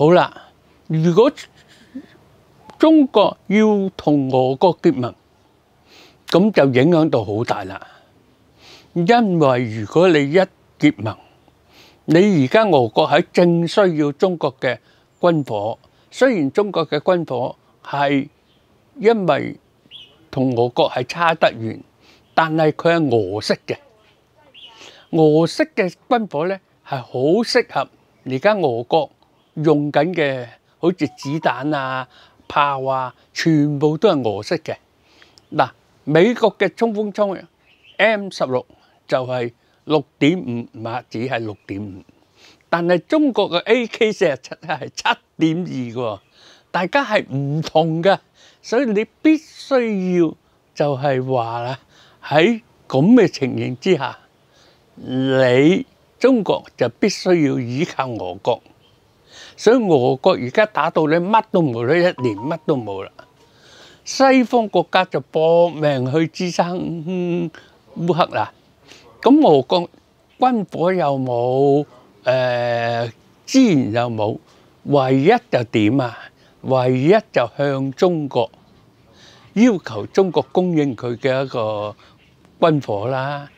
好啦，如果中國要同俄國結盟，咁就影響到好大啦。因為如果你一結盟，你而家俄國喺正需要中國嘅軍火，雖然中國嘅軍火係因為同俄國係差得遠，但係佢係俄式嘅俄式嘅軍火咧係好適合而家俄國。用緊嘅好似子彈啊、炮啊，全部都係俄式嘅。嗱，美國嘅衝鋒槍 M 十六就係六點五，唔係六點五，但係中國嘅 AK 四十七係七點二嘅。大家係唔同嘅，所以你必須要就係話啦，喺咁嘅情形之下，你中國就必須要依靠俄國。所以俄國而家打到你乜都冇你一年乜都冇啦。西方國家就搏命去支撑烏克啦。咁俄國軍火又冇，誒資源又冇，唯一就點啊？唯一就向中國要求中國供應佢嘅一個軍火啦，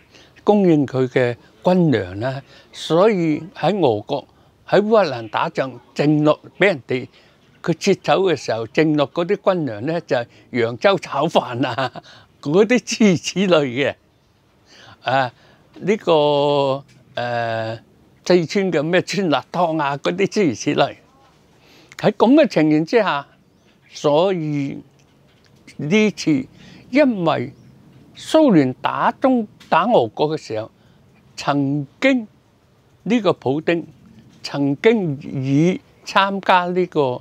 供應佢嘅軍糧啦。所以喺俄國。喺烏蘭打仗剩落俾人哋佢撤走嘅時候，剩落嗰啲軍糧咧就係揚州炒飯啊 嗰啲此類嘅，誒呢個誒四川嘅咩川辣湯啊嗰啲此類。喺咁嘅情形之下，所以呢次因為蘇聯打中打俄國嘅時候，曾經呢個普京。曾經以參加呢個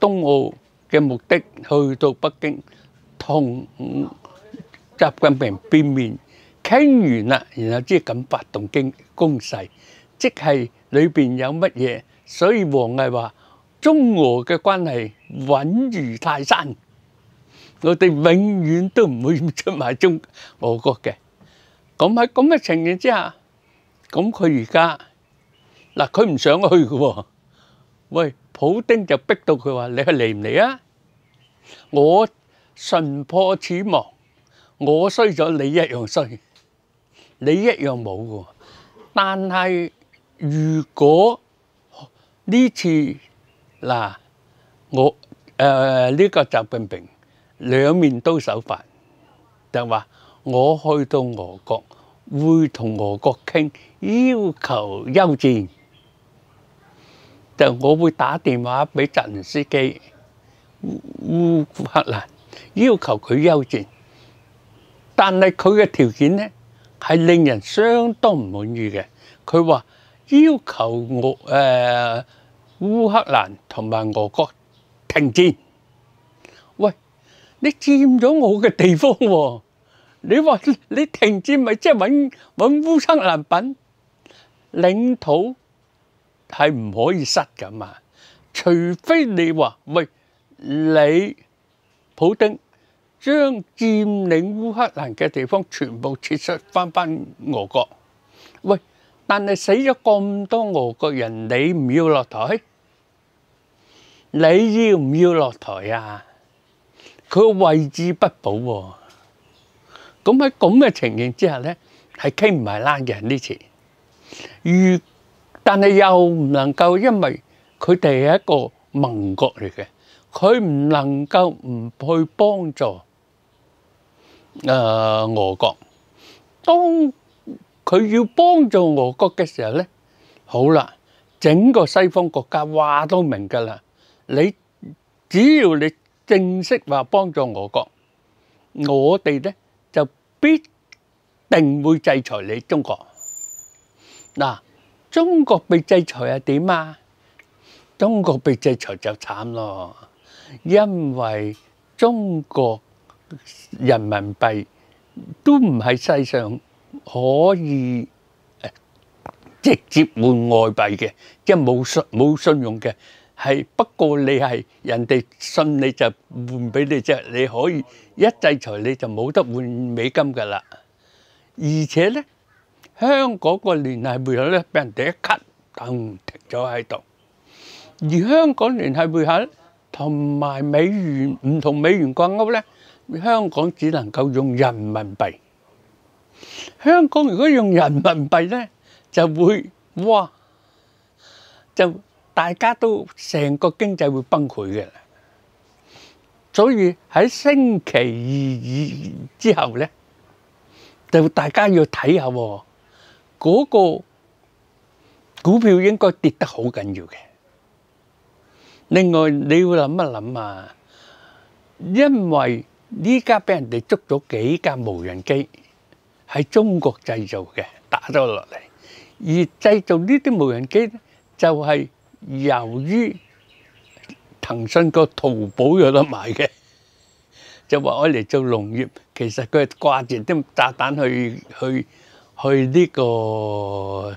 東奧嘅目的去到北京同習近平見面傾完啦，然後即後咁發動經攻勢，即係裏邊有乜嘢，所以王毅話中俄嘅關係穩如泰山，我哋永遠都唔會出賣中俄嘅。咁喺咁嘅情形之下，咁佢而家。嗱，佢唔想去嘅喎。喂，普京就逼到佢話：你嚟唔嚟啊？我神破似亡，我衰咗你一樣衰，你一樣冇嘅。但係如果呢次嗱，我誒呢個習近平兩面都手法，就話我去到俄國會同俄國傾，要求休戰。就我会打電話俾责任司機烏克蘭，要求佢休戰。但係佢嘅條件呢，係令人相當唔滿意嘅。佢話要求俄诶乌克蘭同埋俄國停戰。喂，你佔咗我嘅地方，喎、你話你停戰咪即係揾搵乌生烂品領土？系唔可以失噶嘛？除非你话喂，你普丁将占领乌克兰嘅地方全部撤出翻翻俄国。喂，但系死咗咁多俄国人，你唔要落台，你要唔要落台啊？佢位置不保，咁喺咁嘅情形之下咧，系倾唔埋拉嘅呢次。如但系又唔能够，因为佢哋系一个盟国嚟嘅，佢唔能够唔去帮助诶俄国。当佢要帮助俄国嘅时候咧，好啦，整个西方国家话都明噶啦，你只要你正式话帮助俄国，我哋咧就必定会制裁你中国。嗱。中国被制裁又点啊？中国被制裁就惨咯，因为中国人民币都唔系世上可以直接换外币嘅，即系冇信冇信用嘅。系不过你系人哋信你就换俾你啫，你可以一制裁你就冇得换美金噶啦，而且咧。香港個聯系匯率咧，俾人第一咳，同停咗喺度。而香港聯系匯率同埋美元唔同美元掛鈎咧，香港只能夠用人民幣。香港如果用人民幣咧，就會哇就大家都成個經濟會崩潰嘅。所以喺星期二之後咧，就大家要睇下喎。嗰個股票應該跌得好緊要嘅。另外你要諗一諗啊，因為呢家俾人哋捉咗幾架無人機，喺中國製造嘅，打咗落嚟。而製造呢啲無人機咧，就係由於騰訊個淘寶有得賣嘅，就話愛嚟做農業，其實佢掛住啲炸彈去去。去呢個誒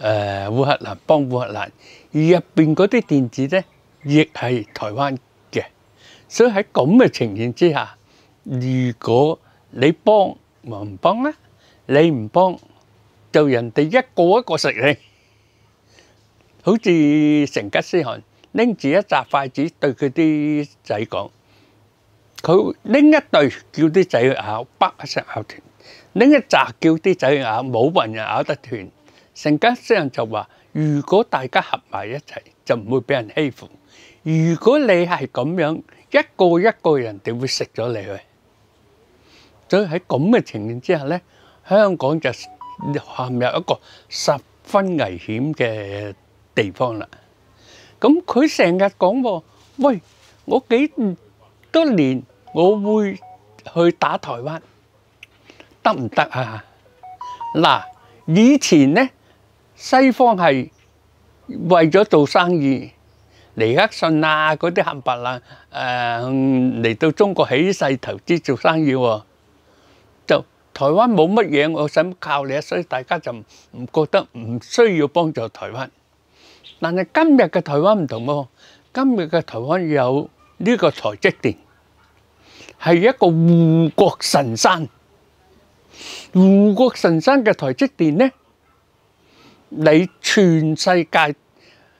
烏克蘭幫烏克蘭，而入邊嗰啲電子咧，亦係台灣嘅，所以喺咁嘅情形之下，如果你幫，咪唔幫啦，你唔幫，就人哋一個一個食你，好似成吉思汗拎住一扎筷子對佢啲仔講，佢拎一對叫啲仔去咬，北一口咬拎一扎叫啲仔咬，冇人咬得断。成家人就话：如果大家合埋一齐，就唔会俾人欺负。如果你係咁樣一個一個人，就會食咗你去。所以喺咁嘅情形之下咧，香港就陷入一個十分危險嘅地方啦。咁佢成日講：喂，我幾多年我會去打台灣。得唔得啊？嗱，以前咧，西方係為咗做生意，尼克斯啊嗰啲冚唪唥誒嚟到中國起勢投資做生意喎，就台灣冇乜嘢，我想靠你啊？所以大家就唔覺得唔需要幫助台灣。但係今日嘅台灣唔同喎，今日嘅台灣有呢個財積電，係一個護國神山。护国神山嘅台积电呢？你全世界，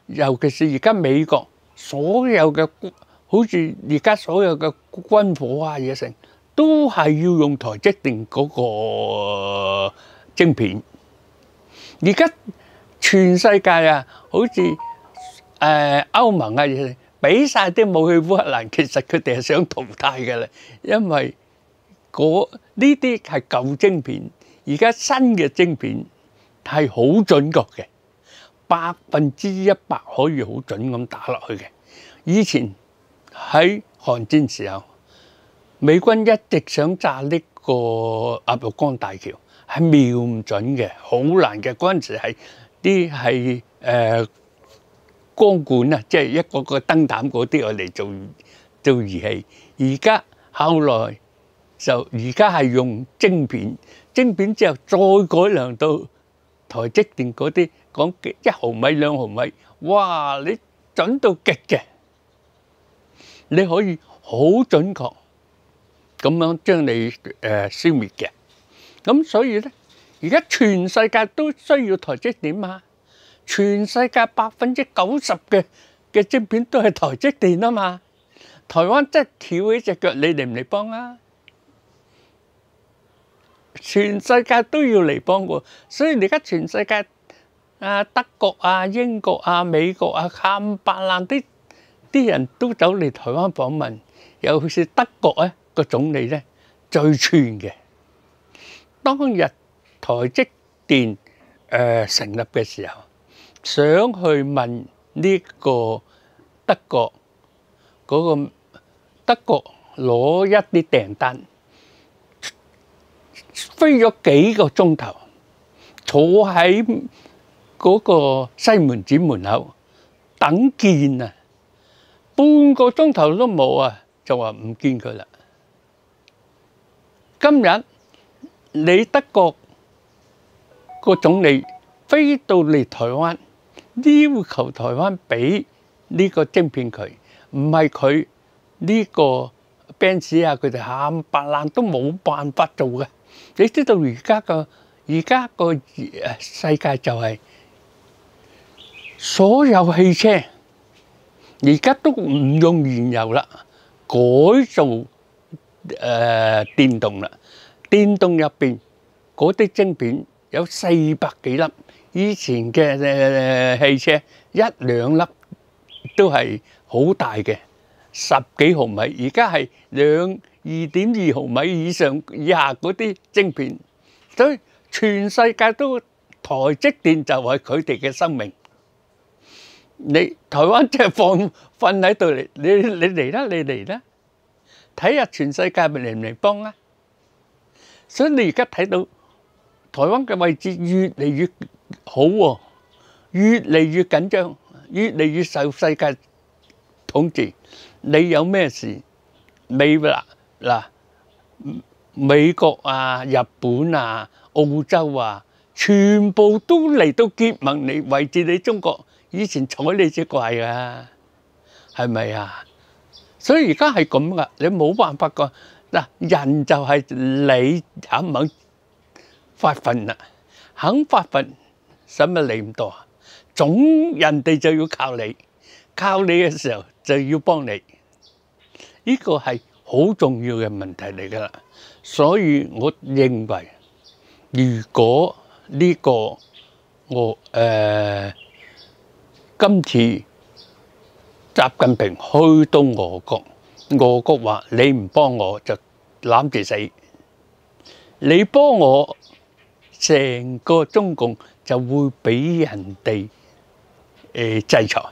尤其是而家美国所有嘅，好似而家所有嘅军火啊嘢成，都系要用台积电嗰个晶片。而家全世界啊，好似诶欧盟啊，俾晒啲武器乌克兰，其实佢哋系想淘汰嘅啦，因为。嗰呢啲係舊晶片，而家新嘅晶片係好準確嘅，百分之一百可以好準咁打落去嘅。以前喺寒戰時候，美軍一直想炸呢個鴨綠江大橋，係瞄唔準嘅，好難嘅。嗰陣時係啲係誒光管啊，即係一個個燈膽嗰啲我嚟做做儀器。而家後來。就而家係用晶片，晶片之後再改良到台積電嗰啲講一毫米兩毫米，哇！你準到極嘅，你可以好準確咁樣將你誒消滅嘅。咁所以咧，而家全世界都需要台積電啊！全世界百分之九十嘅嘅晶片都係台積電啊嘛。台灣真跳起只腳，你嚟唔嚟幫啊？全世界都要嚟幫我，所以而家全世界啊德國啊英國啊美國啊冚伯蘭啲啲人都走嚟台灣訪問，尤其是德國咧個總理咧最串嘅。當日台積電誒成立嘅時候，想去問呢個德國嗰個德國攞一啲訂單。飛咗幾個鐘頭，坐喺嗰個西門子門口等見啊，半個鐘頭都冇啊，就話唔見佢啦。今日你德國個總理飛到嚟台灣，要求台灣俾呢個晶片佢，唔係佢呢個 band 子啊，佢哋冚白爛都冇辦法做嘅。你知道而家个而家个诶世界就系所有汽车而家都唔用燃油啦，改做诶电动啦。电动入边嗰啲晶片有四百几粒，以前嘅汽车一两粒都系好大嘅，十几毫米，而家系两。二點二毫米以上以下嗰啲晶片，所以全世界都台積電就係佢哋嘅生命。你台灣即係放 瞓喺度嚟，你你嚟啦，你嚟啦，睇下全世界嚟唔嚟幫啊？所以你而家睇到台灣嘅位置越嚟越好喎，越嚟越緊張，越嚟越受世界統治。你有咩事，你啦？嗱，美國啊、日本啊、澳洲啊，全部都嚟到結盟嚟圍住你中國，以前睬你只怪啊，係咪啊？所以而家係咁噶，你冇辦法噶。嗱，人就係你肯唔肯發憤啊，肯發憤，使乜理咁多啊？總人哋就要靠你，靠你嘅時候就要幫你，呢個係。好重要嘅問題嚟噶啦，所以我認為，如果呢個我誒今次習近平去到俄國，俄國話你唔幫我就攬住死，你幫我成個中共就會俾人哋誒制裁。